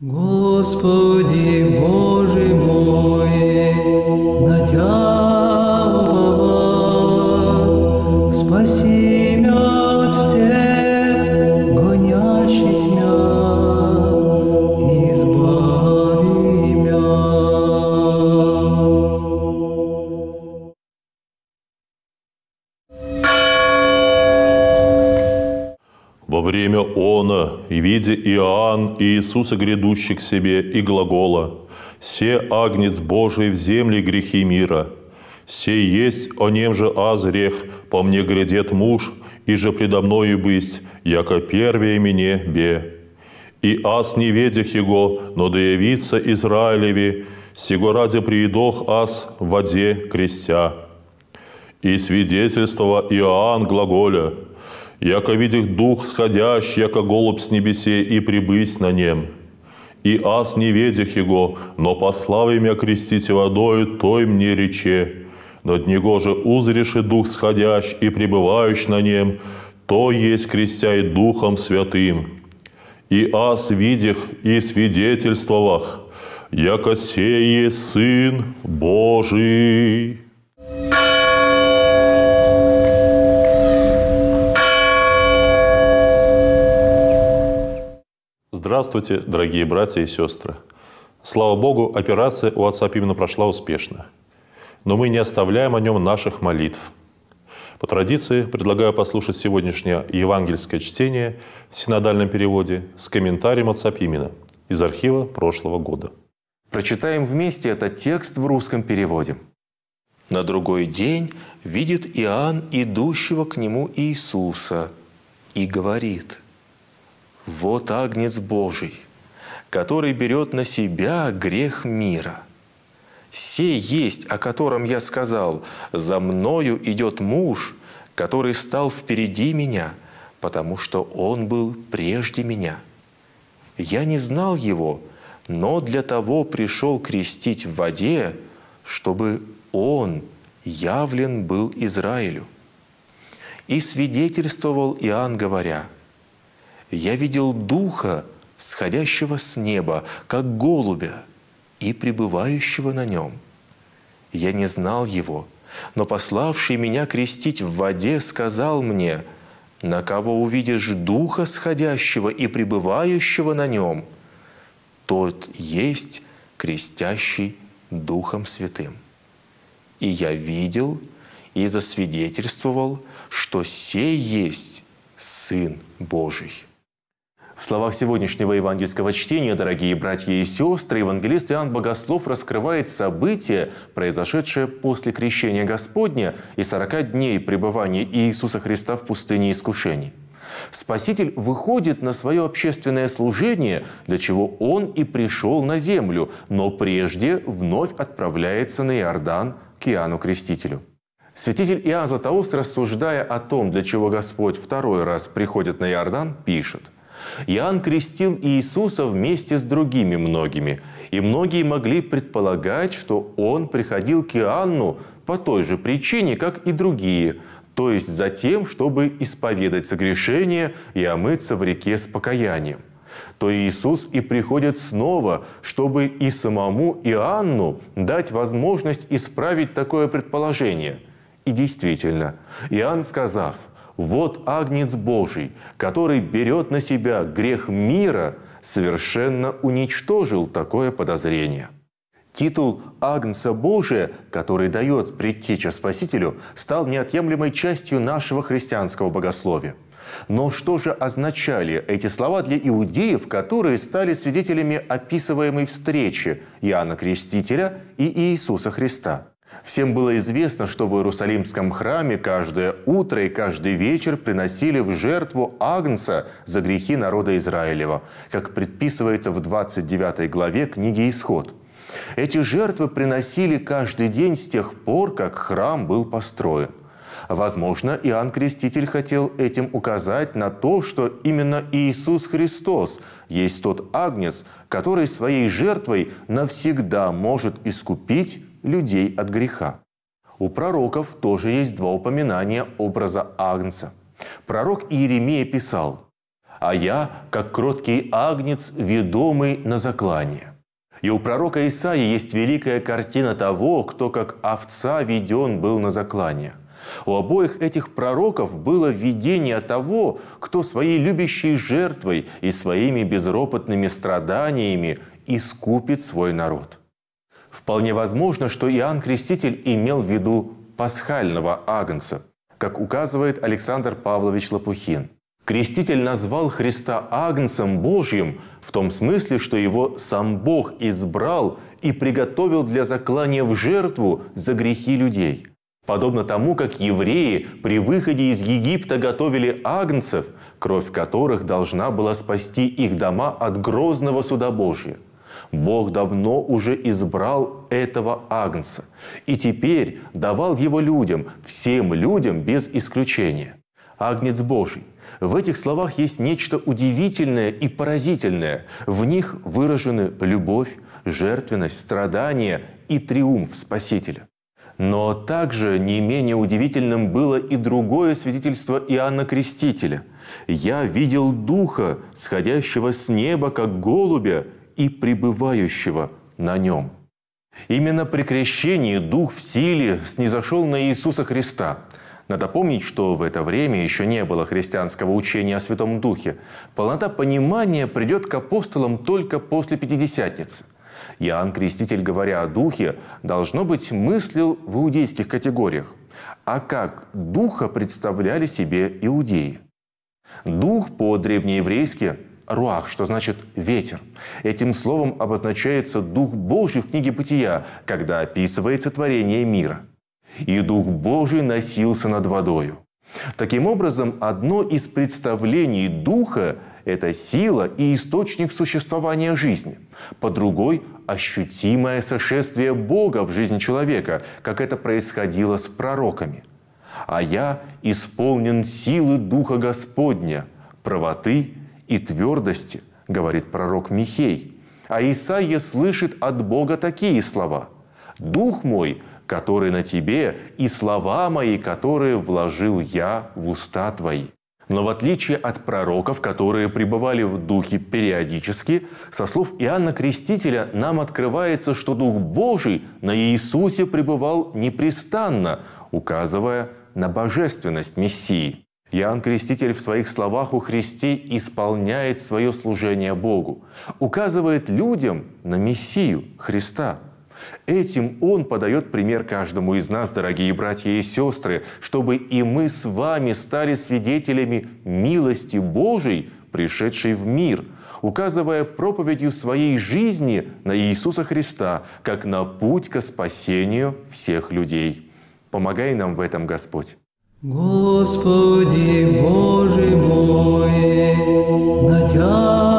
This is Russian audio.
Господи Бог. виде Иоанн и Иисуса грядущих к себе и глагола «Се агнец Божий в земле грехи мира». «Се есть о нем же азрех, по мне грядет муж, и же предо мною бысть, яко первее мне бе». И аз не ведях его, но да явится Израилеви, сего ради приедох аз в воде крестя. И свидетельство Иоанн глаголя – яко видих дух сходящ, яко голубь с небесе, и прибысь на нем. И аз не ведих его, но пославим я крестить водою, той мне рече. Но него же узреши дух сходящ и пребывающ на нем, то есть крестя и духом святым. И аз видих и свидетельствовах, яко сей сын Божий. Здравствуйте, дорогие братья и сестры. Слава Богу, операция у отца Пимена прошла успешно. Но мы не оставляем о нем наших молитв. По традиции предлагаю послушать сегодняшнее евангельское чтение в синодальном переводе с комментарием отца Пимена из архива прошлого года. Прочитаем вместе этот текст в русском переводе. На другой день видит Иоанн идущего к нему Иисуса и говорит – «Вот Агнец Божий, который берет на себя грех мира». «Се есть, о котором я сказал, за мною идет муж, который стал впереди меня, потому что он был прежде меня. Я не знал его, но для того пришел крестить в воде, чтобы он явлен был Израилю». И свидетельствовал Иоанн, говоря – я видел Духа, сходящего с неба, как голубя, и пребывающего на нем. Я не знал его, но пославший меня крестить в воде сказал мне, «На кого увидишь Духа сходящего и пребывающего на нем, тот есть крестящий Духом Святым». И я видел и засвидетельствовал, что сей есть Сын Божий. В словах сегодняшнего евангельского чтения, дорогие братья и сестры, евангелист Иоанн Богослов раскрывает события, произошедшие после крещения Господня и 40 дней пребывания Иисуса Христа в пустыне искушений. Спаситель выходит на свое общественное служение, для чего он и пришел на землю, но прежде вновь отправляется на Иордан к Иоанну Крестителю. Святитель Иоанн Златоуст, рассуждая о том, для чего Господь второй раз приходит на Иордан, пишет – Иоанн крестил Иисуса вместе с другими многими, и многие могли предполагать, что он приходил к Иоанну по той же причине, как и другие, то есть за тем, чтобы исповедать согрешение и омыться в реке с покаянием то Иисус и приходит снова, чтобы и самому Иоанну дать возможность исправить такое предположение. И действительно, Иоанн сказав – вот Агнец Божий, который берет на себя грех мира, совершенно уничтожил такое подозрение. Титул Агнца Божия, который дает предтеча Спасителю, стал неотъемлемой частью нашего христианского богословия. Но что же означали эти слова для иудеев, которые стали свидетелями описываемой встречи Иоанна Крестителя и Иисуса Христа? Всем было известно, что в Иерусалимском храме каждое утро и каждый вечер приносили в жертву Агнца за грехи народа Израилева, как предписывается в 29 главе книги «Исход». Эти жертвы приносили каждый день с тех пор, как храм был построен. Возможно, Иоанн Креститель хотел этим указать на то, что именно Иисус Христос есть тот агнец, который своей жертвой навсегда может искупить людей от греха. У пророков тоже есть два упоминания образа агнца. Пророк Иеремия писал «А я, как кроткий агнец, ведомый на заклание». И у пророка Исаии есть великая картина того, кто как овца веден был на заклание – у обоих этих пророков было видение того, кто своей любящей жертвой и своими безропотными страданиями искупит свой народ. Вполне возможно, что Иоанн Креститель имел в виду пасхального агнца, как указывает Александр Павлович Лопухин. Креститель назвал Христа Агнцем Божьим в том смысле, что его сам Бог избрал и приготовил для заклания в жертву за грехи людей – подобно тому, как евреи при выходе из Египта готовили агнцев, кровь которых должна была спасти их дома от грозного суда Божия, Бог давно уже избрал этого агнца и теперь давал его людям, всем людям без исключения. Агнец Божий. В этих словах есть нечто удивительное и поразительное. В них выражены любовь, жертвенность, страдания и триумф Спасителя. Но также не менее удивительным было и другое свидетельство Иоанна Крестителя. «Я видел Духа, сходящего с неба, как голубя, и пребывающего на нем». Именно при крещении Дух в силе снизошел на Иисуса Христа. Надо помнить, что в это время еще не было христианского учения о Святом Духе. Полнота понимания придет к апостолам только после Пятидесятницы – Иоанн Креститель, говоря о духе, должно быть, мыслил в иудейских категориях. А как духа представляли себе иудеи? Дух по-древнееврейски «руах», что значит «ветер». Этим словом обозначается Дух Божий в книге «Бытия», когда описывается творение мира. «И Дух Божий носился над водою». Таким образом, одно из представлений духа – это сила и источник существования жизни. По другой – ощутимое сошествие Бога в жизнь человека, как это происходило с пророками. «А я исполнен силы Духа Господня, правоты и твердости», – говорит пророк Михей. А Исаия слышит от Бога такие слова. «Дух мой которые на тебе, и слова мои, которые вложил я в уста твои». Но в отличие от пророков, которые пребывали в Духе периодически, со слов Иоанна Крестителя нам открывается, что Дух Божий на Иисусе пребывал непрестанно, указывая на божественность Мессии. Иоанн Креститель в своих словах у Христи исполняет свое служение Богу, указывает людям на Мессию Христа – Этим он подает пример каждому из нас, дорогие братья и сестры, чтобы и мы с вами стали свидетелями милости Божией, пришедшей в мир, указывая проповедью своей жизни на Иисуса Христа, как на путь ко спасению всех людей. Помогай нам в этом, Господь. Господи Боже мой, на Тебя